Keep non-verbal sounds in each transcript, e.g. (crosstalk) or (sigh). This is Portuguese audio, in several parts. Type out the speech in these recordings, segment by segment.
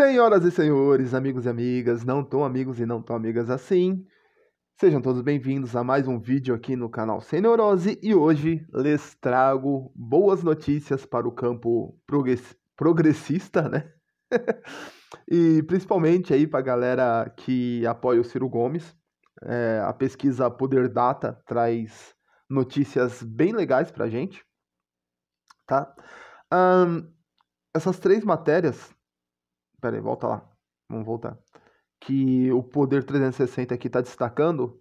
Senhoras e senhores, amigos e amigas, não tão amigos e não tão amigas assim, sejam todos bem-vindos a mais um vídeo aqui no canal Sem Neurose e hoje lhes trago boas notícias para o campo progressista, né? (laughs) e principalmente aí para a galera que apoia o Ciro Gomes, é, a pesquisa Poder Data traz notícias bem legais para a gente, tá? Um, essas três matérias Pera aí, volta lá. Vamos voltar. Que o Poder 360 aqui está destacando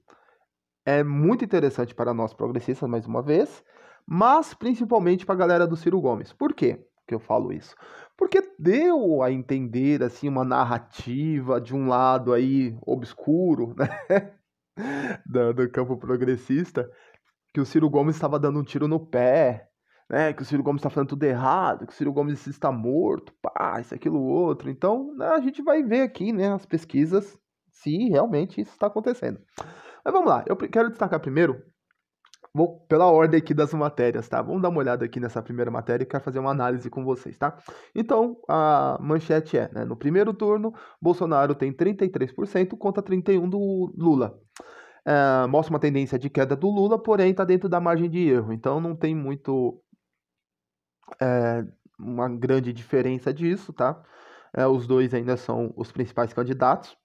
é muito interessante para nós progressistas, mais uma vez, mas principalmente para a galera do Ciro Gomes. Por quê que eu falo isso? Porque deu a entender assim uma narrativa de um lado aí obscuro, (laughs) né? do, do campo progressista, que o Ciro Gomes estava dando um tiro no pé, né, que o Ciro Gomes está fazendo tudo errado, que o Ciro Gomes está morto, pá, isso, aquilo, outro. Então, né, a gente vai ver aqui, né, as pesquisas, se realmente isso está acontecendo. Mas vamos lá, eu quero destacar primeiro, vou pela ordem aqui das matérias, tá? Vamos dar uma olhada aqui nessa primeira matéria e quero fazer uma análise com vocês, tá? Então, a manchete é, né, no primeiro turno, Bolsonaro tem 33% contra 31% do Lula. É, mostra uma tendência de queda do Lula, porém está dentro da margem de erro, então não tem muito é, uma grande diferença disso, tá? É, os dois ainda são os principais candidatos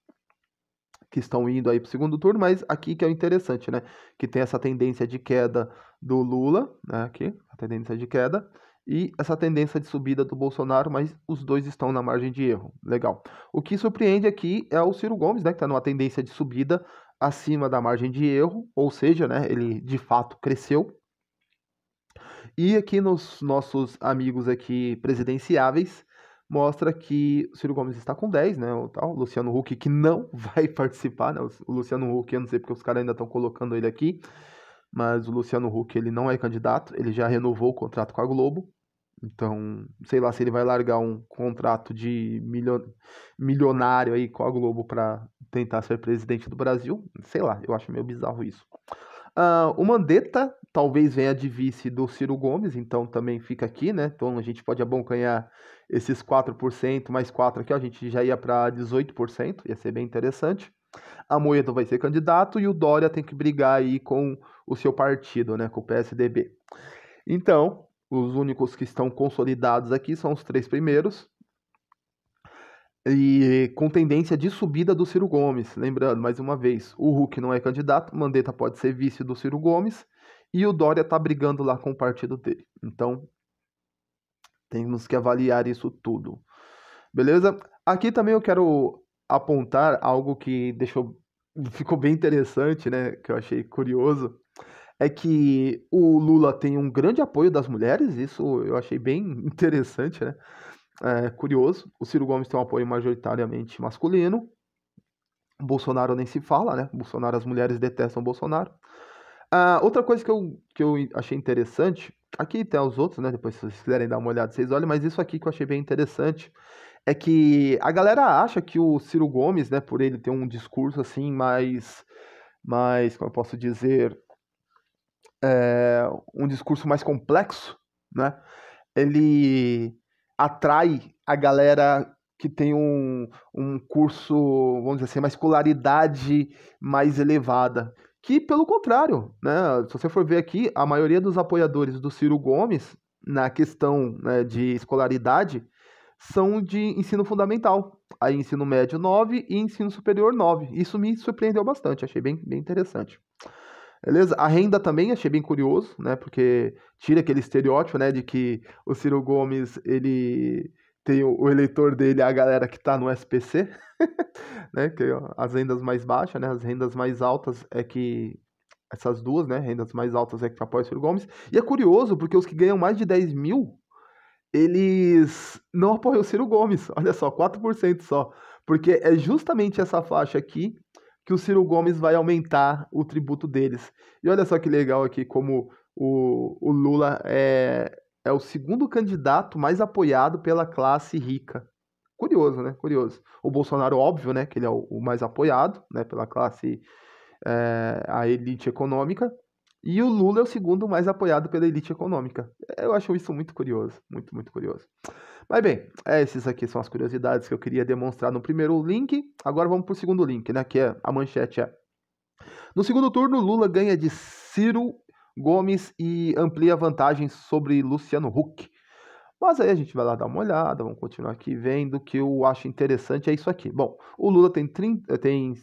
que estão indo aí para o segundo turno, mas aqui que é o interessante, né? Que tem essa tendência de queda do Lula, né? Aqui, a tendência de queda, e essa tendência de subida do Bolsonaro, mas os dois estão na margem de erro. Legal. O que surpreende aqui é o Ciro Gomes, né? Que está numa tendência de subida acima da margem de erro, ou seja, né? Ele de fato cresceu e aqui nos nossos amigos aqui presidenciáveis, mostra que o Ciro Gomes está com 10, né? O tal, Luciano Huck que não (laughs) vai participar, né? O Luciano Huck, eu não sei porque os caras ainda estão colocando ele aqui, mas o Luciano Huck ele não é candidato, ele já renovou o contrato com a Globo. Então, sei lá se ele vai largar um contrato de milionário aí com a Globo para tentar ser presidente do Brasil. Sei lá, eu acho meio bizarro isso. Uh, o Mandetta talvez venha de vice do Ciro Gomes, então também fica aqui, né? Então a gente pode abocanhar esses 4%, mais 4 aqui, ó, a gente já ia para 18%, ia ser bem interessante. A Moedo vai ser candidato e o Dória tem que brigar aí com o seu partido, né, com o PSDB. Então, os únicos que estão consolidados aqui são os três primeiros, e com tendência de subida do Ciro Gomes. Lembrando, mais uma vez, o Huck não é candidato, Mandetta pode ser vice do Ciro Gomes e o Dória está brigando lá com o partido dele. Então, temos que avaliar isso tudo. Beleza? Aqui também eu quero apontar algo que deixou ficou bem interessante, né, que eu achei curioso, é que o Lula tem um grande apoio das mulheres, isso eu achei bem (laughs) interessante, né? é, curioso, o Ciro Gomes tem um apoio majoritariamente masculino. O Bolsonaro nem se fala, né? O Bolsonaro, as mulheres detestam o Bolsonaro. Uh, outra coisa que eu, que eu achei interessante, aqui tem os outros, né? Depois, se vocês quiserem dar uma olhada, vocês olhem, mas isso aqui que eu achei bem interessante é que a galera acha que o Ciro Gomes, né, por ele ter um discurso assim mais. mais como eu posso dizer. É, um discurso mais complexo, né? Ele atrai a galera que tem um, um curso, vamos dizer assim, uma escolaridade mais elevada. Que, pelo contrário, né? se você for ver aqui, a maioria dos apoiadores do Ciro Gomes, na questão né, de escolaridade, são de ensino fundamental. Aí ensino médio 9 e ensino superior 9. Isso me surpreendeu bastante, achei bem, bem interessante. Beleza? A renda também achei bem curioso, né? Porque tira aquele estereótipo, né? De que o Ciro Gomes, ele tem o, eleitor dele, a galera que está no SPC, (laughs) né? Que é as rendas mais baixas, né? As rendas mais altas é que essas duas, né? Rendas mais altas é que apoia o Ciro Gomes. E é curioso, porque os que ganham mais de 10 mil, eles não apoiam o Ciro Gomes. (laughs) Olha só, 4% só. Porque é justamente essa faixa aqui que o Ciro Gomes vai aumentar o tributo deles. E olha só que legal aqui como o, o Lula é, é o segundo candidato mais apoiado pela classe rica. Curioso, né? Curioso. O Bolsonaro, óbvio, né? Que ele é o, o mais apoiado né? pela classe, é, a elite econômica. E o Lula é o segundo mais apoiado pela elite econômica. Eu acho isso muito curioso. Muito, muito curioso. Mas bem, essas é esses aqui são as curiosidades que eu queria demonstrar no primeiro link. Agora vamos para o segundo link, né? Que é, a manchete é. No segundo turno, Lula ganha de Ciro Gomes e amplia vantagem sobre Luciano Huck. Mas aí a gente vai lá dar uma olhada, vamos continuar aqui vendo. O que eu acho interessante é isso aqui. Bom, o Lula tem, 30, eh, tem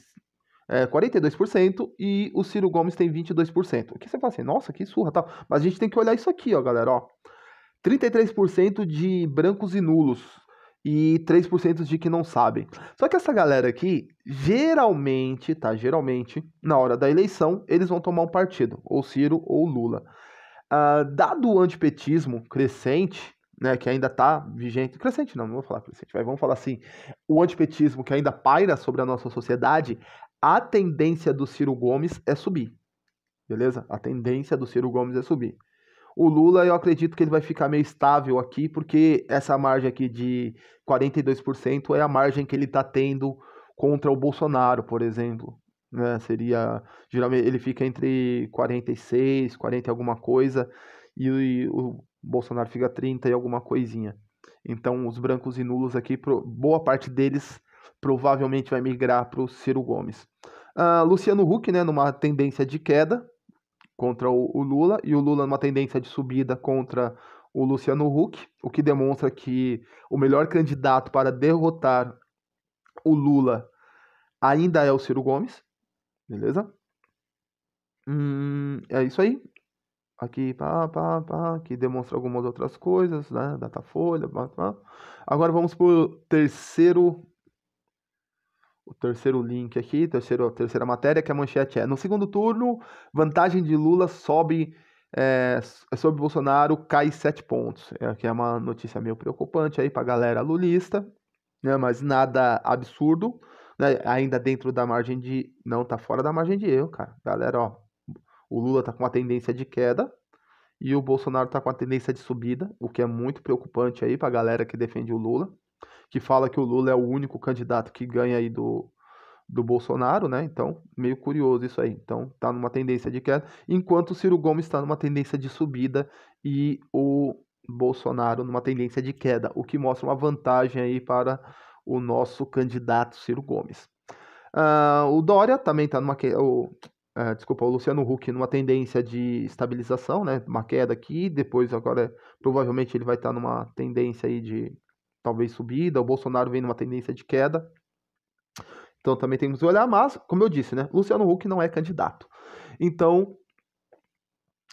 é, 42% e o Ciro Gomes tem 22%. O que você fala assim, nossa, que surra, tal. Mas a gente tem que olhar isso aqui, ó, galera, ó. 33% de brancos e nulos e 3% de que não sabem. Só que essa galera aqui, geralmente, tá? Geralmente, na hora da eleição, eles vão tomar um partido, ou Ciro ou Lula. Uh, dado o antipetismo crescente, né, que ainda está vigente, crescente não, não vou falar crescente, vai, vamos falar assim, o antipetismo que ainda paira sobre a nossa sociedade, a tendência do Ciro Gomes é subir, beleza? A tendência do Ciro Gomes é subir. O Lula, eu acredito que ele vai ficar meio estável aqui, porque essa margem aqui de 42% é a margem que ele está tendo contra o Bolsonaro, por exemplo. Né? Seria. Geralmente ele fica entre 46, 40 e alguma coisa, e, e o Bolsonaro fica 30 e alguma coisinha. Então, os brancos e nulos aqui, boa parte deles provavelmente vai migrar para o Ciro Gomes. Uh, Luciano Huck, né, numa tendência de queda, contra o, o Lula e o Lula numa tendência de subida contra o Luciano Huck, o que demonstra que o melhor candidato para derrotar o Lula ainda é o Ciro Gomes, beleza? Hum, é isso aí. Aqui, pá, pá, pá, que demonstra algumas outras coisas, né? Datafolha, pá, pá. Agora vamos para o terceiro o terceiro link aqui, terceiro, terceira matéria, que é a manchete é: No segundo turno, vantagem de Lula sobe é, é sobre Bolsonaro, cai sete pontos. É, é uma notícia meio preocupante aí para a galera lulista, né, mas nada absurdo, né, ainda dentro da margem de. Não, tá fora da margem de erro, cara. Galera, ó, o Lula tá com uma tendência de queda. E o Bolsonaro tá com a tendência de subida, o que é muito preocupante aí pra galera que defende o Lula que fala que o Lula é o único candidato que ganha aí do, do Bolsonaro, né? Então, meio curioso isso aí. Então, tá numa tendência de queda, enquanto o Ciro Gomes está numa tendência de subida e o Bolsonaro numa tendência de queda, o que mostra uma vantagem aí para o nosso candidato Ciro Gomes. Uh, o Dória também está numa queda. O, ah, desculpa, o Luciano Huck numa tendência de estabilização, né? Uma queda aqui, depois agora provavelmente ele vai estar tá numa tendência aí de talvez subida, o Bolsonaro vem numa tendência de queda. Então também temos que olhar, mas, como eu disse, né, Luciano Huck não é candidato. Então,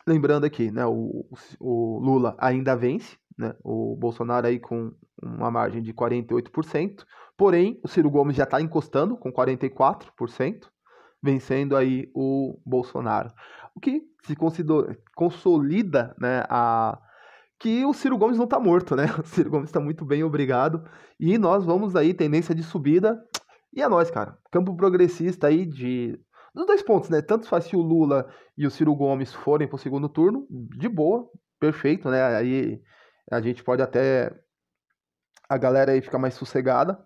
lembrando aqui, né, o, o Lula ainda vence, né, o Bolsonaro aí com uma margem de 48%, porém o Ciro Gomes já está encostando com 44%, vencendo aí o Bolsonaro. O que se consolida né, a, que o Ciro Gomes não está morto, né? (laughs) O Ciro Gomes está muito bem, obrigado. E nós vamos aí, tendência de subida. E é nós, cara. Campo progressista aí de. Dos dois pontos, né? Tanto faz se o Lula e o Ciro Gomes forem pro segundo turno, de boa, perfeito, né? Aí a gente pode até. A galera aí fica mais sossegada.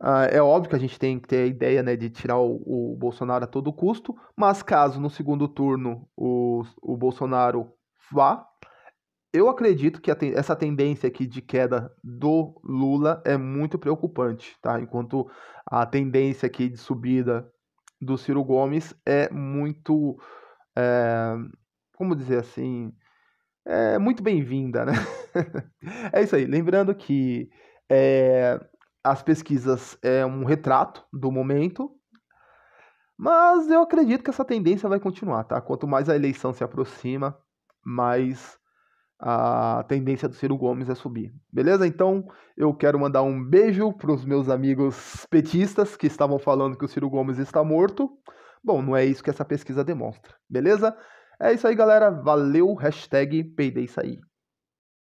Ah, é óbvio que a gente tem que ter a ideia né, de tirar o, o Bolsonaro a todo custo, mas caso no segundo turno o, o Bolsonaro vá eu acredito que ten essa tendência aqui de queda do Lula é muito preocupante, tá? Enquanto a tendência aqui de subida do Ciro Gomes é muito, é, como dizer assim, é muito bem-vinda, né? (laughs) é isso aí. Lembrando que é, as pesquisas é um retrato do momento, mas eu acredito que essa tendência vai continuar, tá? Quanto mais a eleição se aproxima, mais a tendência do Ciro Gomes é subir. Beleza? Então eu quero mandar um beijo para os meus amigos petistas que estavam falando que o Ciro Gomes está morto. Bom, não é isso que essa pesquisa demonstra. Beleza? É isso aí, galera. Valeu. Hashtag peidei sair.